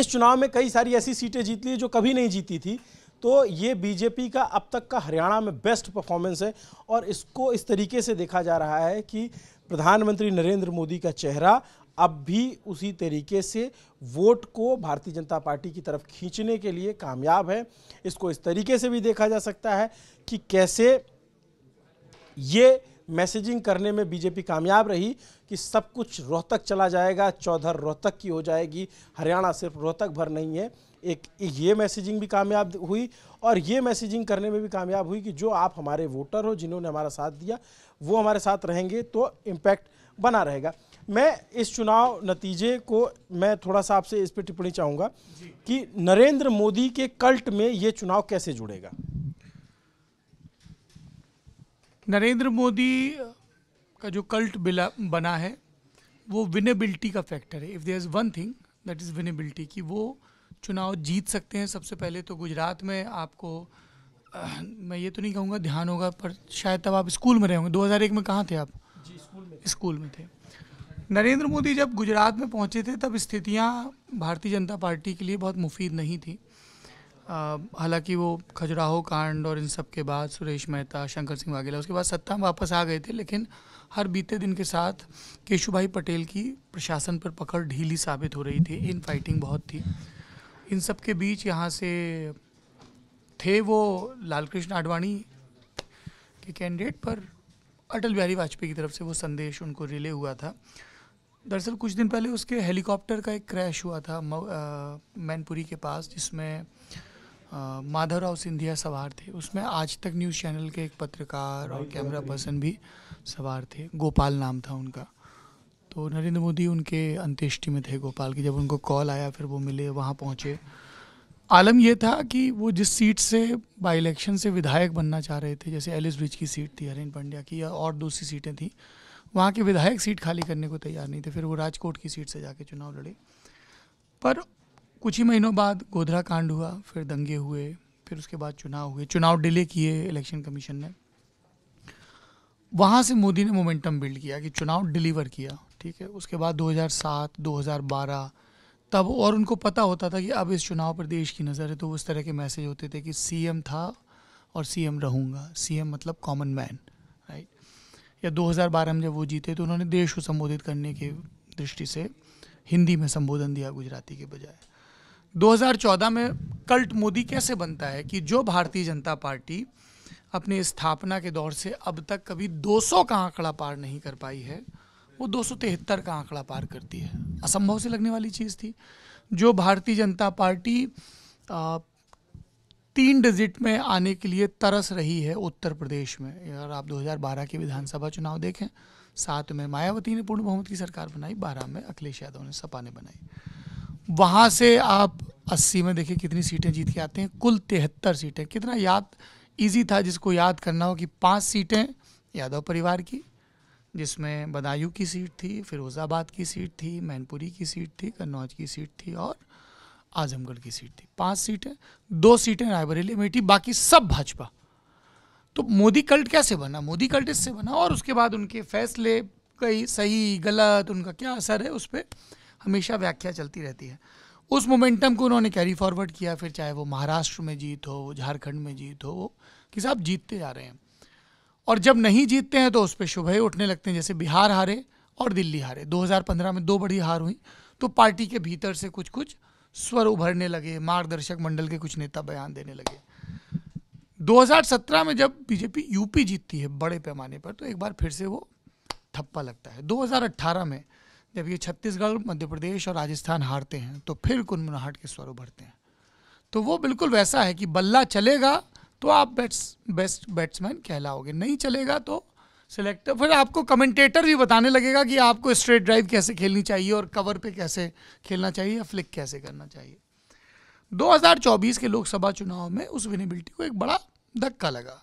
इस चुनाव में कई सारी ऐसी सीटें जीत ली जो कभी नहीं जीती थी तो ये बीजेपी का अब तक का हरियाणा में बेस्ट परफॉर्मेंस है और इसको इस तरीके से देखा जा रहा है कि प्रधानमंत्री नरेंद्र मोदी का चेहरा अब भी उसी तरीके से वोट को भारतीय जनता पार्टी की तरफ खींचने के लिए कामयाब है इसको इस तरीके से भी देखा जा सकता है कि कैसे ये मैसेजिंग करने में बीजेपी कामयाब रही कि सब कुछ रोहतक चला जाएगा चौधर रोहतक की हो जाएगी हरियाणा सिर्फ रोहतक भर नहीं है एक ये मैसेजिंग भी कामयाब हुई और ये मैसेजिंग करने में भी कामयाब हुई कि जो आप हमारे वोटर हो जिन्होंने हमारा साथ दिया वो हमारे साथ रहेंगे तो इम्पैक्ट बना रहेगा मैं इस चुनाव नतीजे को मैं थोड़ा सा आपसे इस पर टिप्पणी चाहूँगा कि नरेंद्र मोदी के कल्ट में ये चुनाव कैसे जुड़ेगा नरेंद्र मोदी का जो कल्ट बिला बना है वो विनेबिलिटी का फैक्टर है if there is one thing that is winnability कि वो चुनाव जीत सकते हैं सबसे पहले तो गुजरात में आपको आ, मैं ये तो नहीं कहूँगा ध्यान होगा पर शायद तब आप स्कूल में रहे होंगे 2001 में कहाँ थे आप जी स्कूल में स्कूल में थे नरेंद्र मोदी जब गुजरात में पहुँचे थे तब स्थितियाँ भारतीय जनता पार्टी के लिए बहुत मुफीद नहीं थी हालांकि वो खजुराहो कांड और इन सब के बाद सुरेश मेहता शंकर सिंह वाघेला उसके बाद सत्ता में वापस आ गए थे लेकिन हर बीते दिन के साथ केशुभाई पटेल की प्रशासन पर पकड़ ढीली साबित हो रही थी इन फाइटिंग बहुत थी इन सब के बीच यहाँ से थे वो लालकृष्ण आडवाणी के कैंडिडेट पर अटल बिहारी वाजपेयी की तरफ से वो संदेश उनको रिले हुआ था दरअसल कुछ दिन पहले उसके हेलीकॉप्टर का एक क्रैश हुआ था मैनपुरी के पास जिसमें माधवराव सिंधिया सवार थे उसमें आज तक न्यूज़ चैनल के एक पत्रकार और कैमरा पर्सन भी सवार थे गोपाल नाम था उनका तो नरेंद्र मोदी उनके अंत्येष्टि में थे गोपाल की जब उनको कॉल आया फिर वो मिले वहाँ पहुँचे आलम यह था कि वो जिस सीट से बाई इलेक्शन से विधायक बनना चाह रहे थे जैसे एलिस ब्रिज की सीट थी हरिन पंड्या की या और दूसरी सीटें थी वहाँ के विधायक सीट खाली करने को तैयार नहीं थे फिर वो राजकोट की सीट से जाके चुनाव लड़े पर कुछ ही महीनों बाद गोधरा कांड हुआ फिर दंगे हुए फिर उसके बाद चुनाव हुए चुनाव डिले किए इलेक्शन कमीशन ने वहाँ से मोदी ने मोमेंटम बिल्ड किया कि चुनाव डिलीवर किया ठीक है उसके बाद 2007 2012 तब और उनको पता होता था कि अब इस चुनाव पर देश की नज़र है तो उस तरह के मैसेज होते थे कि सीएम था और सीएम रहूँगा सीएम मतलब कॉमन मैन राइट या 2012 में जब वो जीते तो उन्होंने देश को संबोधित करने के दृष्टि से हिंदी में संबोधन दिया गुजराती के बजाय 2014 में कल्ट मोदी कैसे बनता है कि जो भारतीय जनता पार्टी अपनी स्थापना के दौर से अब तक कभी 200 का आंकड़ा पार नहीं कर पाई है वो दो का आंकड़ा पार करती है असंभव से लगने वाली चीज़ थी जो भारतीय जनता पार्टी आ, तीन डिजिट में आने के लिए तरस रही है उत्तर प्रदेश में अगर आप 2012 के विधानसभा चुनाव देखें सात में मायावती ने पूर्ण बहुमत की सरकार बनाई बारह में अखिलेश यादव ने सपा ने बनाई वहाँ से आप 80 में देखिए कितनी सीटें जीत के आते हैं कुल तिहत्तर सीटें कितना याद इजी था जिसको याद करना हो कि पांच सीटें यादव परिवार की जिसमें बदायूं की सीट थी फिरोज़ाबाद की सीट थी मैनपुरी की सीट थी कन्नौज की सीट थी और आजमगढ़ की सीट थी पांच सीटें दो सीटें रायबरेली अमेठी बाकी सब भाजपा तो मोदी कल्ट कैसे बना मोदी कल्ट इससे बना और उसके बाद उनके फैसले कई सही गलत उनका क्या असर है उस पर हमेशा व्याख्या चलती रहती है उस मोमेंटम को उन्होंने कैरी फॉरवर्ड किया फिर चाहे वो महाराष्ट्र में जीत हो वो झारखंड में जीत हो वो कि साहब जीतते जा रहे हैं और जब नहीं जीतते हैं तो उस पर शुभ उठने लगते हैं जैसे बिहार हारे और दिल्ली हारे 2015 में दो बड़ी हार हुई तो पार्टी के भीतर से कुछ कुछ स्वर उभरने लगे मार्गदर्शक मंडल के कुछ नेता बयान देने लगे 2017 में जब बीजेपी यूपी जीतती है बड़े पैमाने पर तो एक बार फिर से वो थप्पा लगता है 2018 में जब ये छत्तीसगढ़ मध्य प्रदेश और राजस्थान हारते हैं तो फिर कुनमुनाहट के स्वर उभरते हैं तो वो बिल्कुल वैसा है कि बल्ला चलेगा तो आप बैट्स बेस्ट बैट्समैन कहलाओगे नहीं चलेगा तो सिलेक्टर फिर आपको कमेंटेटर भी बताने लगेगा कि आपको स्ट्रेट ड्राइव कैसे खेलनी चाहिए और कवर पे कैसे खेलना चाहिए या फ्लिक कैसे करना चाहिए 2024 के लोकसभा चुनाव में उस विनेबिलिटी को एक बड़ा धक्का लगा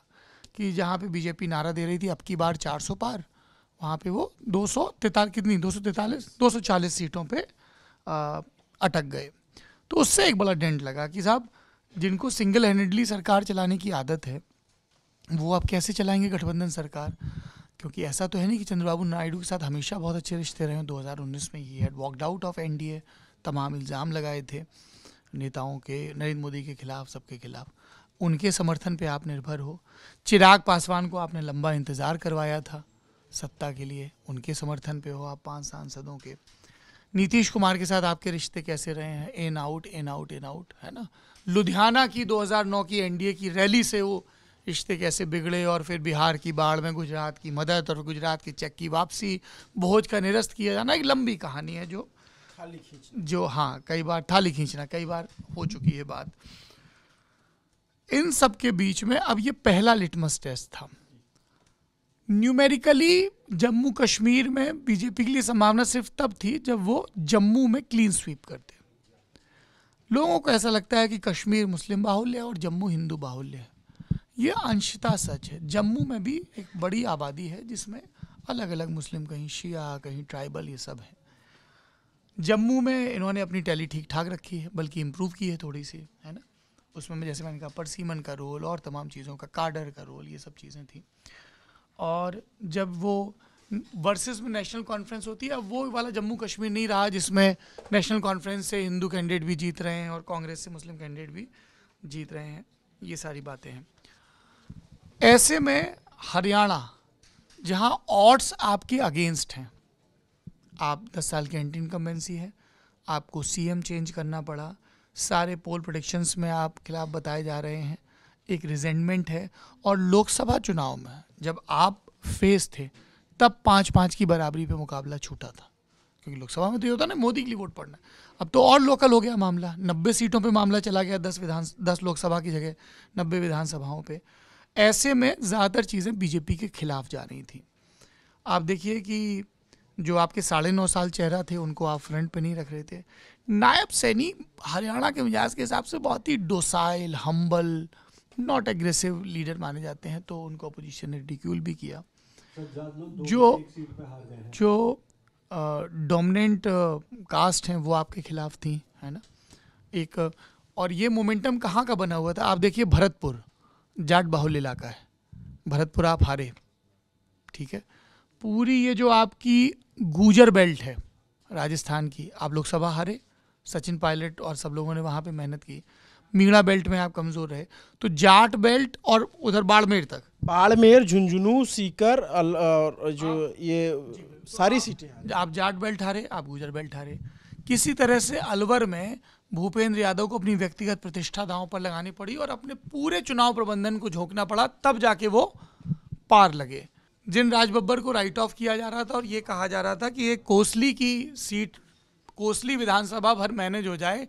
कि जहाँ पे बीजेपी नारा दे रही थी अब की बार 400 पार वहाँ पे वो दो सौ कितनी दो सौ तैतालीस दो सौ चालीस सीटों पे आ, अटक गए तो उससे एक बड़ा डेंट लगा कि साहब जिनको सिंगल हैंडेडली सरकार चलाने की आदत है वो आप कैसे चलाएंगे गठबंधन सरकार क्योंकि ऐसा तो है नहीं कि चंद्रबाबू नायडू के साथ हमेशा बहुत अच्छे रिश्ते रहे हैं दो में ही had walked out of an तमाम इल्ज़ाम लगाए थे नेताओं के नरेंद्र मोदी के खिलाफ सबके खिलाफ उनके समर्थन पे आप निर्भर हो चिराग पासवान को आपने लंबा इंतज़ार करवाया था सत्ता के लिए उनके समर्थन पे हो आप पांच सांसदों के नीतीश कुमार के साथ आपके रिश्ते कैसे रहे हैं in out in out in out है ना लुधियाना की 2009 की एनडीए की रैली से वो रिश्ते कैसे बिगड़े और फिर बिहार की बाढ़ में गुजरात की मदद और गुजरात की चेक की वापसी भोज का निरस्त किया जाना एक लंबी कहानी है जो थाली खींच जो हाँ कई बार थाली खींचना कई बार हो चुकी है बात इन सब के बीच में अब ये पहला लिटमस टेस्ट था न्यूमेरिकली जम्मू कश्मीर में बीजेपी के लिए संभावना सिर्फ तब थी जब वो जम्मू में क्लीन स्वीप करते लोगों को ऐसा लगता है कि कश्मीर मुस्लिम बाहुल्य है और जम्मू हिंदू बाहुल्य है ये अंशता सच है जम्मू में भी एक बड़ी आबादी है जिसमें अलग अलग मुस्लिम कहीं शिया कहीं ट्राइबल ये सब है जम्मू में इन्होंने अपनी टैली ठीक ठाक रखी है बल्कि इम्प्रूव की है थोड़ी सी है ना उसमें जैसे मैंने कहा परसीमन का रोल और तमाम चीज़ों का कार्डर का रोल ये सब चीज़ें थी और जब वो वर्सेस में नेशनल कॉन्फ्रेंस होती है अब वो वाला जम्मू कश्मीर नहीं रहा जिसमें नेशनल कॉन्फ्रेंस से हिंदू कैंडिडेट भी जीत रहे हैं और कांग्रेस से मुस्लिम कैंडिडेट भी जीत रहे हैं ये सारी बातें हैं ऐसे में हरियाणा जहाँ ऑड्स आपके अगेंस्ट हैं आप 10 साल की एंटी इनकम्बेंसी है आपको सीएम चेंज करना पड़ा सारे पोल प्रोडिक्शंस में आप खिलाफ बताए जा रहे हैं एक रिजेंटमेंट है और लोकसभा चुनाव में जब आप फेस थे तब पाँच पाँच की बराबरी पे मुकाबला छूटा था क्योंकि लोकसभा में तो ये होता ना मोदी के लिए वोट पड़ना अब तो और लोकल हो गया मामला नब्बे सीटों पे मामला चला गया दस विधान दस लोकसभा की जगह नब्बे विधानसभाओं पे ऐसे में ज़्यादातर चीज़ें बीजेपी के खिलाफ जा रही थी आप देखिए कि जो आपके साढ़े नौ साल चेहरा थे उनको आप फ्रंट पे नहीं रख रहे थे नायब सैनी हरियाणा के मिजाज के हिसाब से बहुत ही docile humble not aggressive leader माने जाते हैं तो उनको अपोजिशन ने डिक्यूल भी किया जो जो डोमिनेंट कास्ट हैं वो आपके खिलाफ थी है ना एक और ये मोमेंटम कहाँ का बना हुआ था आप देखिए भरतपुर जाट बाहुल इलाका है भरतपुर आप हारे ठीक है पूरी ये जो आपकी गुजर बेल्ट है राजस्थान की आप लोकसभा हारे सचिन पायलट और सब लोगों ने वहाँ पे मेहनत की मीणा बेल्ट में आप कमज़ोर रहे तो जाट बेल्ट और उधर बाड़मेर तक बाड़मेर झुंझुनू सीकर अल, और जो हाँ। ये सारी सीटें आप जाट बेल्ट हारे आप गुजर बेल्ट हारे किसी तरह से अलवर में भूपेंद्र यादव को अपनी व्यक्तिगत प्रतिष्ठा दांव पर लगानी पड़ी और अपने पूरे चुनाव प्रबंधन को झोंकना पड़ा तब जाके वो पार लगे जिन राज बब्बर को राइट ऑफ किया जा रहा था और ये कहा जा रहा था कि ये कोसली की सीट कोसली विधानसभा भर मैनेज हो जाए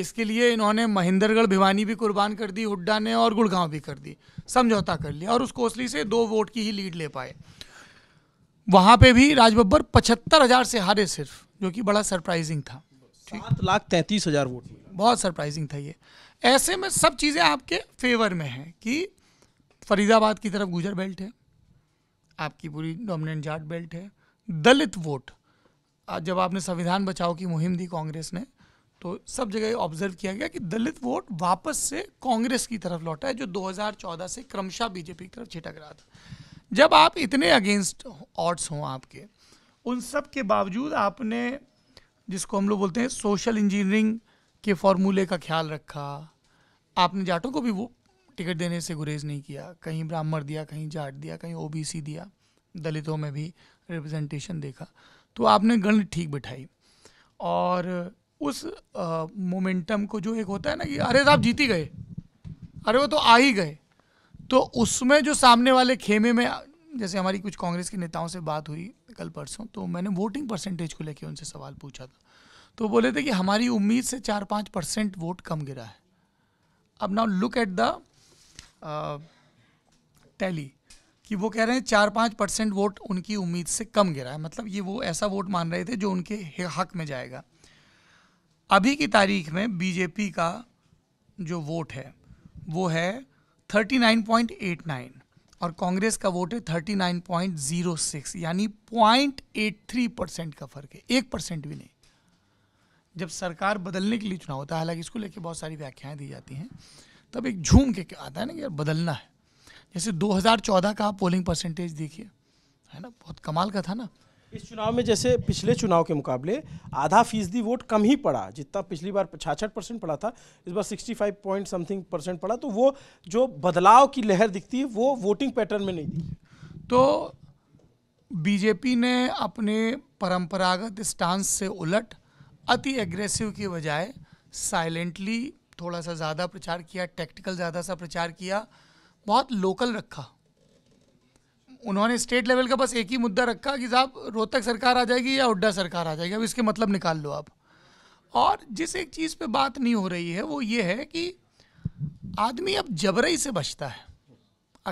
इसके लिए इन्होंने महेंद्रगढ़ भिवानी भी कुर्बान कर दी हुड्डा ने और गुड़गांव भी कर दी समझौता कर लिया और उस कोसली से दो वोट की ही लीड ले पाए वहाँ पे भी राजबब्बर पचहत्तर हज़ार से हारे सिर्फ जो कि बड़ा सरप्राइजिंग था सात लाख तैंतीस हज़ार वोट बहुत सरप्राइजिंग था ये ऐसे में सब चीज़ें आपके फेवर में हैं कि फरीदाबाद की तरफ गुजर बेल्ट है आपकी पूरी डोमिनेंट जाट बेल्ट है दलित वोट जब आपने संविधान बचाओ की मुहिम दी कांग्रेस ने तो सब जगह ऑब्जर्व किया गया कि दलित वोट वापस से कांग्रेस की तरफ लौटा है जो 2014 से क्रमशः बीजेपी की तरफ छिटक रहा था जब आप इतने अगेंस्ट ऑड्स हों आपके उन सब के बावजूद आपने जिसको हम लोग बोलते हैं सोशल इंजीनियरिंग के फॉर्मूले का ख्याल रखा आपने जाटों को भी वो टिकट देने से गुरेज नहीं किया कहीं ब्राह्मण दिया कहीं जाट दिया कहीं ओ दिया दलितों में भी रिप्रेजेंटेशन देखा तो आपने गण ठीक बिठाई और उस मोमेंटम को जो एक होता है ना कि अरे साहब तो जीत ही गए अरे वो तो आ ही गए तो उसमें जो सामने वाले खेमे में जैसे हमारी कुछ कांग्रेस के नेताओं से बात हुई कल परसों तो मैंने वोटिंग परसेंटेज को लेकर उनसे सवाल पूछा था तो बोले थे कि हमारी उम्मीद से चार पाँच परसेंट वोट कम गिरा है अब now look at the tally कि वो कह रहे हैं चार पाँच परसेंट वोट उनकी उम्मीद से कम गिरा है मतलब ये वो ऐसा वोट मान रहे थे जो उनके हक में जाएगा अभी की तारीख में बीजेपी का जो वोट है वो है 39.89 और कांग्रेस का वोट है 39.06 यानी 0.83 परसेंट का फर्क है एक परसेंट भी नहीं जब सरकार बदलने के लिए चुनाव होता है हालांकि इसको लेकर बहुत सारी व्याख्याएं दी जाती हैं तब एक झूम के आता है ना कि यार बदलना है जैसे 2014 का आप पोलिंग परसेंटेज देखिए है ना बहुत कमाल का था ना इस चुनाव में जैसे पिछले चुनाव के मुकाबले आधा फीसदी वोट कम ही पड़ा जितना पिछली बार छाछठ परसेंट पड़ा था इस बार 65 पॉइंट समथिंग परसेंट पड़ा तो वो जो बदलाव की लहर दिखती है वो वोटिंग पैटर्न में नहीं दिखी तो बीजेपी ने अपने परंपरागत स्टांस से उलट अति एग्रेसिव के बजाय साइलेंटली थोड़ा सा ज़्यादा प्रचार किया टेक्टिकल ज़्यादा सा प्रचार किया बहुत लोकल रखा उन्होंने स्टेट लेवल का बस एक ही मुद्दा रखा कि साहब रोहतक सरकार आ जाएगी या हुड्डा सरकार आ जाएगी अब इसके मतलब निकाल लो आप और जिस एक चीज़ पे बात नहीं हो रही है वो ये है कि आदमी अब जबरई से बचता है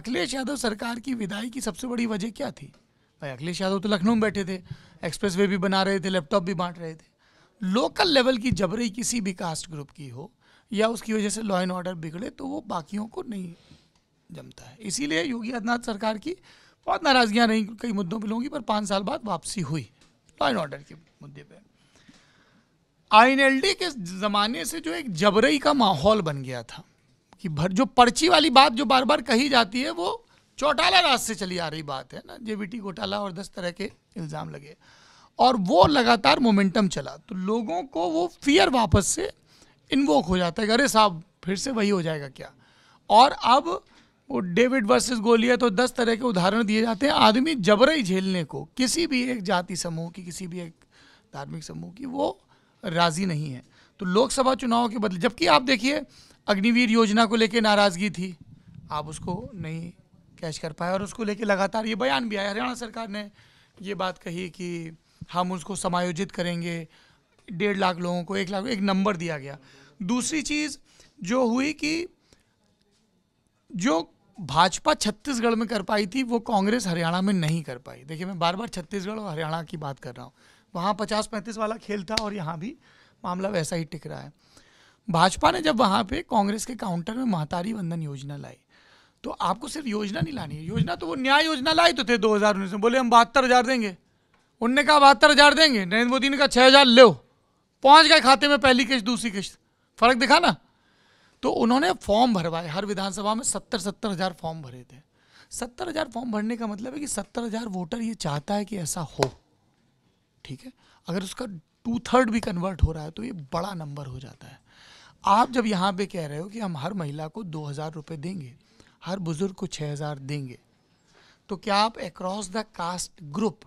अखिलेश यादव सरकार की विदाई की सबसे बड़ी वजह क्या थी भाई अखिलेश यादव तो लखनऊ में बैठे थे एक्सप्रेस वे भी बना रहे थे लैपटॉप भी बांट रहे थे लोकल लेवल की जबरई किसी भी कास्ट ग्रुप की हो या उसकी वजह से लॉ एंड ऑर्डर बिगड़े तो वो बाकियों को नहीं जमता है इसीलिए योगी आदित्यनाथ सरकार की बहुत नाराज़गियाँ रहीं कई मुद्दों पर होंगी पर पाँच साल बाद वापसी हुई लॉ एंड ऑर्डर के मुद्दे पर आई के ज़माने से जो एक जबरई का माहौल बन गया था कि भर जो पर्ची वाली बात जो बार बार कही जाती है वो चौटाला राज से चली आ रही बात है ना जेबीटी घोटाला और दस तरह के इल्ज़ाम लगे और वो लगातार मोमेंटम चला तो लोगों को वो फियर वापस से इन्वोक हो जाता है अरे साहब फिर से वही हो जाएगा क्या और अब डेविड वर्सेस गोलिया तो दस तरह के उदाहरण दिए जाते हैं आदमी जबरई झेलने को किसी भी एक जाति समूह की किसी भी एक धार्मिक समूह की वो राज़ी नहीं है तो लोकसभा चुनाव के बदले जबकि आप देखिए अग्निवीर योजना को लेकर नाराज़गी थी आप उसको नहीं कैश कर पाए और उसको लेकर लगातार ये बयान भी आया हरियाणा सरकार ने ये बात कही कि हम उसको समायोजित करेंगे डेढ़ लाख लोगों को एक लाख एक नंबर दिया गया दूसरी चीज़ जो हुई कि जो भाजपा छत्तीसगढ़ में कर पाई थी वो कांग्रेस हरियाणा में नहीं कर पाई देखिए मैं बार बार छत्तीसगढ़ और हरियाणा की बात कर रहा हूँ वहाँ पचास पैंतीस वाला खेल था और यहाँ भी मामला वैसा ही टिक रहा है भाजपा ने जब वहाँ पे कांग्रेस के काउंटर में महतारी बंधन योजना लाई तो आपको सिर्फ योजना नहीं लानी है योजना तो वो न्याय योजना लाई तो थे दो हज़ार उन्नीस में बोले हम बहत्तर हज़ार देंगे उनने कहा बहत्तर हज़ार देंगे नरेंद्र मोदी ने कहा छः हज़ार लो पहुँच गए खाते में पहली किश्त दूसरी किश्त फर्क दिखा ना तो उन्होंने फॉर्म भरवाए हर विधानसभा में सत्तर सत्तर हज़ार फॉर्म भरे थे सत्तर हज़ार फॉर्म भरने का मतलब है कि सत्तर हज़ार वोटर ये चाहता है कि ऐसा हो ठीक है अगर उसका टू थर्ड भी कन्वर्ट हो रहा है तो ये बड़ा नंबर हो जाता है आप जब यहाँ पे कह रहे हो कि हम हर महिला को दो हज़ार रुपये देंगे हर बुज़ुर्ग को छः हज़ार देंगे तो क्या आप अक्रॉस द कास्ट ग्रुप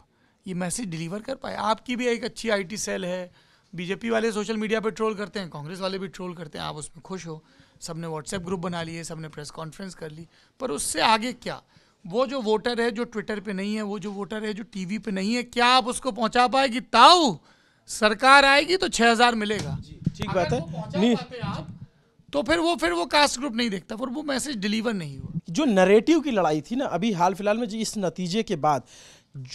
ये मैसेज डिलीवर कर पाए आपकी भी एक अच्छी आईटी सेल है बीजेपी वाले सोशल मीडिया पे ट्रोल करते हैं कांग्रेस वाले भी ट्रोल करते हैं आप उसमें खुश हो सब ने व्हाट्सएप ग्रुप बना लिए सब ने प्रेस कॉन्फ्रेंस कर ली पर उससे आगे क्या वो जो वोटर है जो ट्विटर पे नहीं है वो जो वोटर है जो टीवी पे नहीं है क्या आप उसको पहुंचा पाएगी ताऊ सरकार आएगी तो 6000 मिलेगा ठीक बात है नहीं तो फिर वो फिर वो कास्ट ग्रुप नहीं देखता फिर वो मैसेज डिलीवर नहीं हुआ जो नरेटिव की लड़ाई थी ना अभी हाल फिलहाल में इस नतीजे के बाद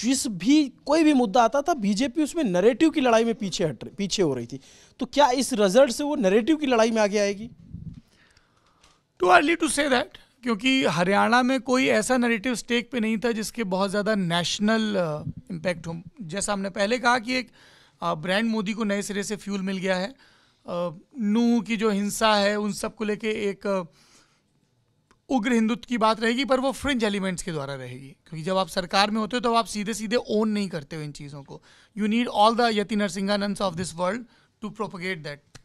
जिस भी कोई भी मुद्दा आता था बीजेपी उसमें नरेटिव की लड़ाई में पीछे हट पीछे हो रही थी तो क्या इस रिजल्ट से वो नरेटिव की लड़ाई में आगे आएगी too early to say that क्योंकि हरियाणा में कोई ऐसा नरेटिव स्टेक पे नहीं था जिसके बहुत ज़्यादा नेशनल इम्पैक्ट हो जैसा हमने पहले कहा कि एक ब्रांड uh, मोदी को नए सिरे से फ्यूल मिल गया है uh, नू की जो हिंसा है उन सब को लेके एक uh, उग्र हिंदुत्व की बात रहेगी पर वो फ्रिंज एलिमेंट्स के द्वारा रहेगी क्योंकि जब आप सरकार में होते हो तो आप सीधे सीधे ओन नहीं करते हो इन चीज़ों को you need all the Yati Narsinghanand of this world to propagate that